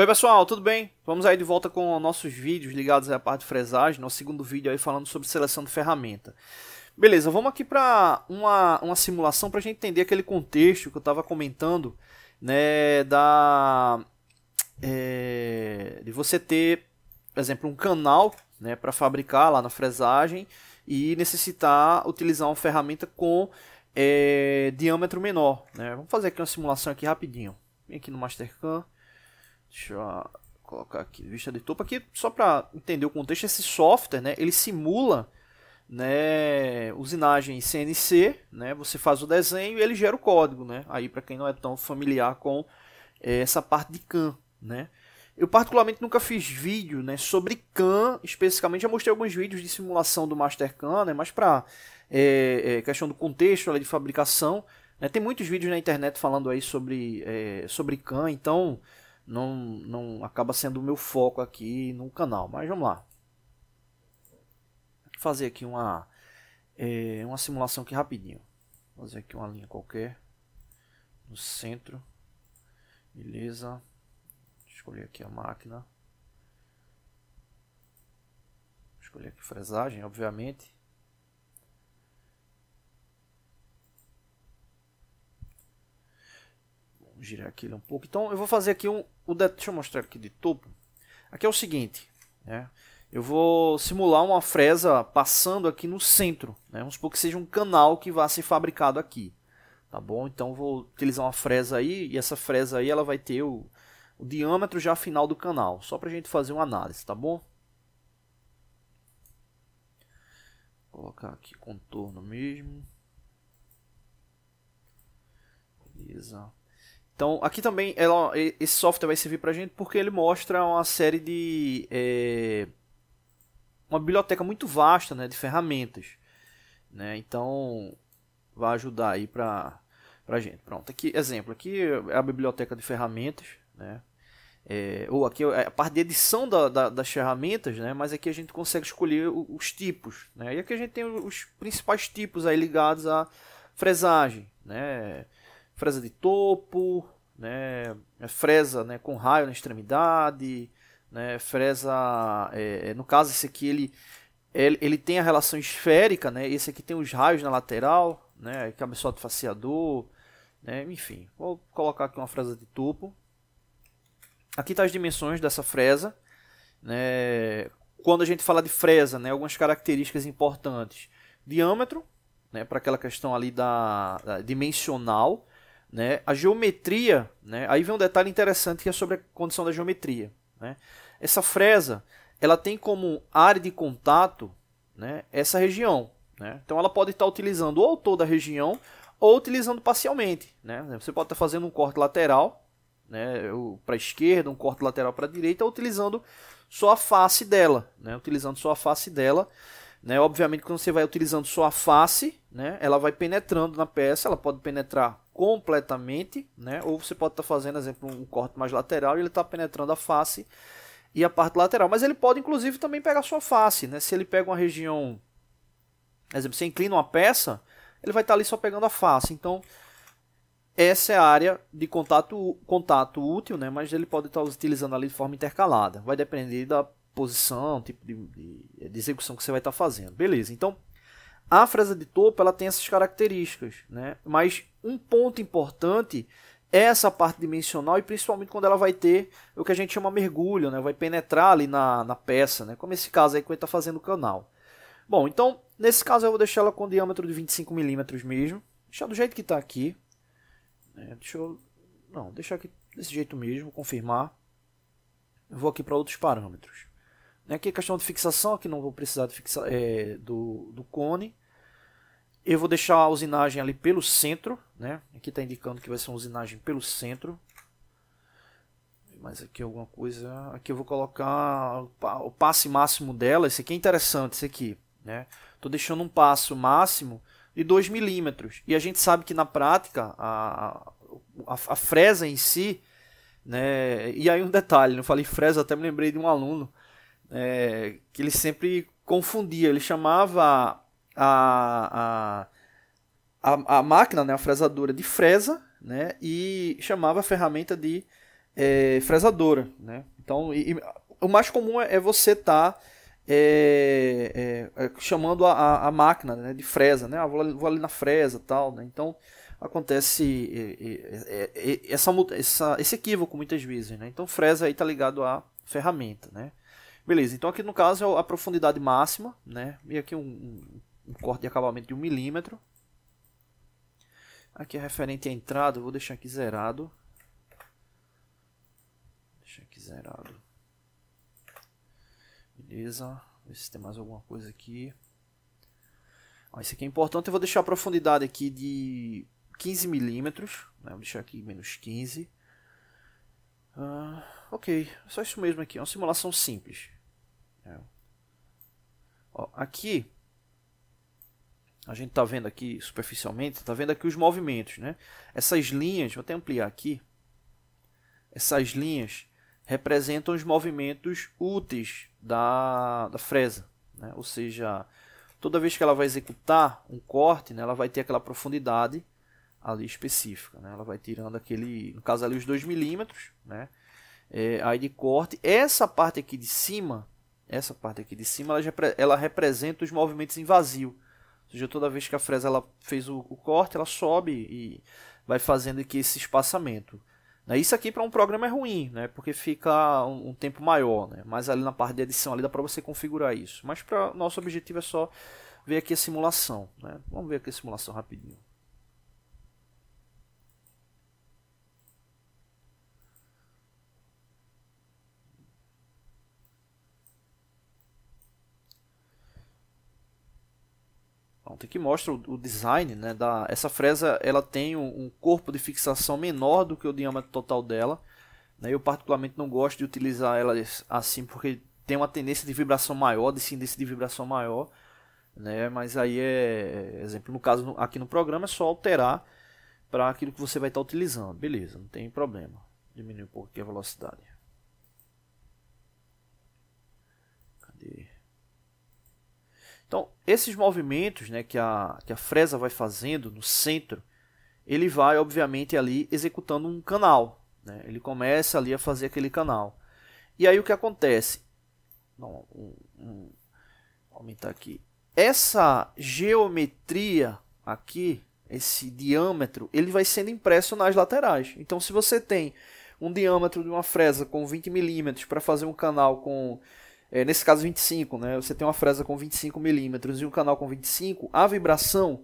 Oi pessoal, tudo bem? Vamos aí de volta com nossos vídeos ligados à parte de fresagem, nosso segundo vídeo aí falando sobre seleção de ferramenta. Beleza, vamos aqui para uma, uma simulação para a gente entender aquele contexto que eu estava comentando, né, da, é, de você ter, por exemplo, um canal né, para fabricar lá na fresagem e necessitar utilizar uma ferramenta com é, diâmetro menor. Né? Vamos fazer aqui uma simulação aqui rapidinho. Vem aqui no Mastercam. Deixa eu ah, colocar aqui vista de topo aqui só para entender o contexto. Esse software, né, ele simula né, usinagem CNC, né, você faz o desenho e ele gera o código, né, aí para quem não é tão familiar com é, essa parte de CAN, né. Eu particularmente nunca fiz vídeo, né, sobre CAN, especificamente já mostrei alguns vídeos de simulação do Master CAN, né, mas para é, eh, é, eh, questão do contexto ali, de fabricação, né, tem muitos vídeos na internet falando aí sobre, sobre CAN, então não, não acaba sendo o meu foco aqui no canal. Mas vamos lá. Vou fazer aqui uma, é, uma simulação aqui rapidinho. Vou fazer aqui uma linha qualquer. No centro. Beleza. Escolher aqui a máquina. Escolher aqui fresagem, obviamente. girar aqui um pouco. Então eu vou fazer aqui um, o de, deixa eu mostrar aqui de topo. Aqui é o seguinte, né? Eu vou simular uma fresa passando aqui no centro, né? Vamos supor que seja um canal que vá ser fabricado aqui, tá bom? Então vou utilizar uma fresa aí e essa fresa aí ela vai ter o, o diâmetro já final do canal, só para a gente fazer uma análise, tá bom? Vou colocar aqui contorno mesmo. Beleza. Então, aqui também ela, esse software vai servir para gente porque ele mostra uma série de. É, uma biblioteca muito vasta né, de ferramentas. Né? Então, vai ajudar aí para pra gente. Pronto, aqui, exemplo, aqui é a biblioteca de ferramentas, né? É, ou aqui é a parte de edição da, da, das ferramentas, né? Mas aqui a gente consegue escolher os, os tipos, né? E aqui a gente tem os principais tipos aí ligados à fresagem, né? Fresa de topo, né, é fresa né, com raio na extremidade, né, fresa, é, é, no caso esse aqui ele, ele, ele, tem a relação esférica, né, esse aqui tem os raios na lateral, né, cabeçote faceador, né, enfim, vou colocar aqui uma fresa de topo. Aqui está as dimensões dessa fresa, né, quando a gente fala de fresa, né, algumas características importantes, diâmetro, né, para aquela questão ali da, da dimensional, né? A geometria, né? aí vem um detalhe interessante que é sobre a condição da geometria. Né? Essa fresa ela tem como área de contato né, essa região. Né? Então ela pode estar utilizando ou toda a região ou utilizando parcialmente. Né? Você pode estar fazendo um corte lateral né, para a esquerda, um corte lateral para a direita, ou utilizando só a face dela. Né? Utilizando só a face dela. Né? Obviamente, quando você vai utilizando só a face, né, ela vai penetrando na peça, ela pode penetrar completamente, né? Ou você pode estar tá fazendo, exemplo, um corte mais lateral e ele está penetrando a face e a parte lateral. Mas ele pode, inclusive, também pegar sua face, né? Se ele pega uma região, por exemplo, você inclina uma peça, ele vai estar tá ali só pegando a face. Então, essa é a área de contato, contato útil, né? Mas ele pode estar tá utilizando ali de forma intercalada. Vai depender da posição, tipo de, de, de execução que você vai estar tá fazendo. Beleza, então a fresa de topo ela tem essas características, né? Mas um ponto importante é essa parte dimensional e principalmente quando ela vai ter o que a gente chama mergulho, né? Vai penetrar ali na, na peça, né? Como esse caso aí que está fazendo o canal. Bom, então nesse caso eu vou deixar ela com diâmetro de 25 milímetros mesmo, deixar do jeito que está aqui. Né? Deixa eu não, deixar aqui desse jeito mesmo, confirmar. Eu vou aqui para outros parâmetros. Né? Aqui a é questão de fixação, aqui não vou precisar de fixa, é, do, do cone. Eu vou deixar a usinagem ali pelo centro, né? Aqui está indicando que vai ser uma usinagem pelo centro. Mas aqui alguma coisa... Aqui eu vou colocar o passe máximo dela. Esse aqui é interessante, esse aqui, né? Tô deixando um passo máximo de 2 milímetros. E a gente sabe que na prática a, a, a, fresa em si, né? E aí um detalhe, não falei fresa, até me lembrei de um aluno é, que ele sempre confundia, ele chamava a, a, a, a máquina, né, a fresadora de fresa, né, e chamava a ferramenta de é, fresadora. Né? Então, e, e, o mais comum é, é você estar tá, é, é, é chamando a, a, máquina né, de fresa, né? Ah, vou, vou, ali na fresa tal. Né? Então, acontece é, essa, essa, esse equívoco muitas vezes. Né? Então, fresa aí está ligado à ferramenta. Né? Beleza, então aqui no caso é a profundidade máxima, né? E aqui um, um um corte de acabamento de 1 milímetro. Aqui é referente à entrada, vou deixar aqui zerado. deixar aqui zerado. Beleza, ver se tem mais alguma coisa aqui. Ó, esse aqui é importante, eu vou deixar a profundidade aqui de 15 milímetros. Né? Vou deixar aqui menos 15. Uh, ah, ok, só isso mesmo aqui, é uma simulação simples. É. Ó, aqui a gente está vendo aqui superficialmente, está vendo aqui os movimentos. Né? Essas linhas, vou até ampliar aqui, essas linhas representam os movimentos úteis da, da fresa. Né? Ou seja, toda vez que ela vai executar um corte, né, ela vai ter aquela profundidade ali específica. Né? Ela vai tirando aquele, no caso ali, os 2 milímetros né? É, aí de corte. Essa parte aqui de cima, essa parte aqui de cima, ela, ela representa os movimentos em vazio seja, toda vez que a fresa ela fez o, o corte, ela sobe e vai fazendo aqui esse espaçamento. Né? Isso aqui para um programa é ruim, né? Porque fica um, um, tempo maior, né? Mas ali na parte de edição ali dá para você configurar isso. Mas para nosso objetivo é só ver aqui a simulação, né? Vamos ver aqui a simulação rapidinho. Ontem que mostra o, o design, né? Da, essa fresa ela tem um, um, corpo de fixação menor do que o diâmetro total dela. Né? Eu particularmente não gosto de utilizar ela assim porque tem uma tendência de vibração maior, de índice de vibração maior. Né? Mas aí é, exemplo, no caso aqui no programa é só alterar para aquilo que você vai estar tá utilizando. Beleza, não tem problema. Diminui um pouco aqui a velocidade. Então, esses movimentos né, que, a, que a fresa vai fazendo no centro, ele vai, obviamente, ali executando um canal. Né? Ele começa ali a fazer aquele canal. E aí o que acontece? Não, um, um, aumentar aqui. Essa geometria aqui, esse diâmetro, ele vai sendo impresso nas laterais. Então, se você tem um diâmetro de uma fresa com 20 milímetros para fazer um canal com é, nesse caso 25, né? Você tem uma fresa com 25 milímetros e um canal com 25, a vibração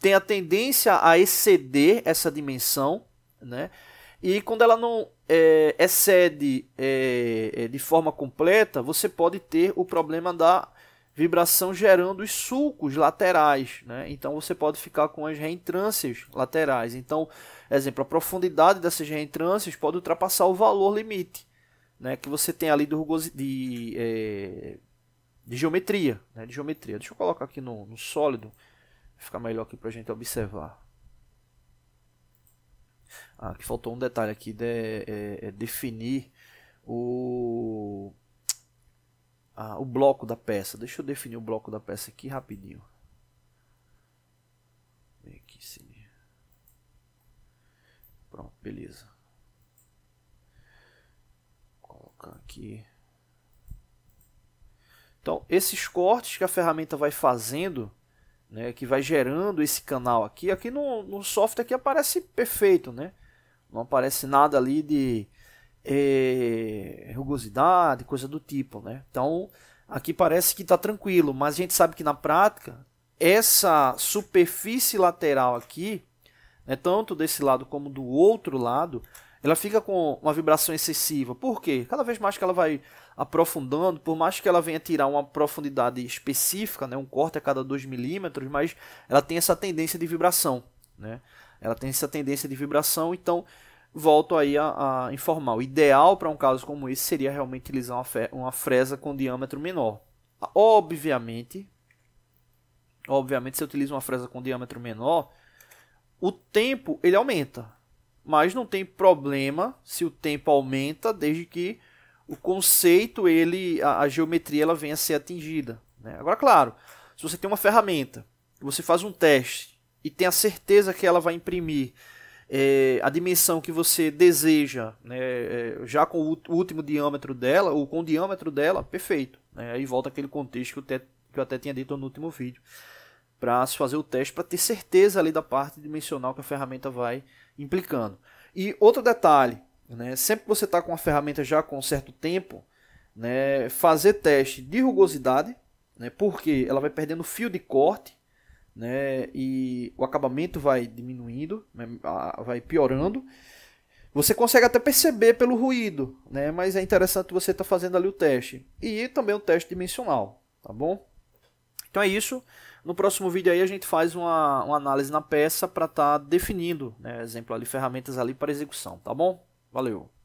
tem a tendência a exceder essa dimensão, né? E quando ela não é, excede é, é, de forma completa, você pode ter o problema da vibração gerando os sulcos laterais, né? Então você pode ficar com as reentrâncias laterais. Então, exemplo, a profundidade dessas reentrâncias pode ultrapassar o valor limite né, que você tem ali do de, é, de geometria, né, de geometria. Deixa eu colocar aqui no, no sólido, ficar melhor aqui para a gente observar. Ah, que faltou um detalhe aqui de é, é definir o ah, o bloco da peça. Deixa eu definir o bloco da peça aqui rapidinho. Vem aqui, sim. Pronto, beleza. aqui. Então, esses cortes que a ferramenta vai fazendo, né, que vai gerando esse canal aqui, aqui no, no software aqui aparece perfeito, né? Não aparece nada ali de é, rugosidade, coisa do tipo, né? Então, aqui parece que está tranquilo, mas a gente sabe que na prática, essa superfície lateral aqui, né, tanto desse lado como do outro lado, ela fica com uma vibração excessiva. Por quê? Cada vez mais que ela vai aprofundando, por mais que ela venha tirar uma profundidade específica, né, um corte a cada 2 milímetros, mas ela tem essa tendência de vibração. Né? Ela tem essa tendência de vibração, então volto aí a, a informar. O ideal para um caso como esse seria realmente utilizar uma, uma fresa com diâmetro menor. Obviamente, obviamente se eu utilizo uma fresa com diâmetro menor, o tempo ele aumenta mas não tem problema se o tempo aumenta, desde que o conceito, ele, a, a geometria, ela venha a ser atingida. Né? Agora, claro, se você tem uma ferramenta, você faz um teste e tem a certeza que ela vai imprimir é, a dimensão que você deseja, né, é, já com o último diâmetro dela, ou com o diâmetro dela, perfeito. Né, aí volta aquele contexto que eu, te, que eu até tinha dito no último vídeo para se fazer o teste, para ter certeza ali da parte dimensional que a ferramenta vai implicando. E outro detalhe, né, sempre que você está com a ferramenta já com um certo tempo, né, fazer teste de rugosidade, né, porque ela vai perdendo fio de corte né, e o acabamento vai diminuindo, né, vai piorando. Você consegue até perceber pelo ruído, né? Mas é interessante você estar tá fazendo ali o teste. E também o teste dimensional, tá bom? Então é isso. No próximo vídeo aí a gente faz uma, uma análise na peça para estar tá definindo, né, exemplo ali, ferramentas ali para execução, tá bom? Valeu!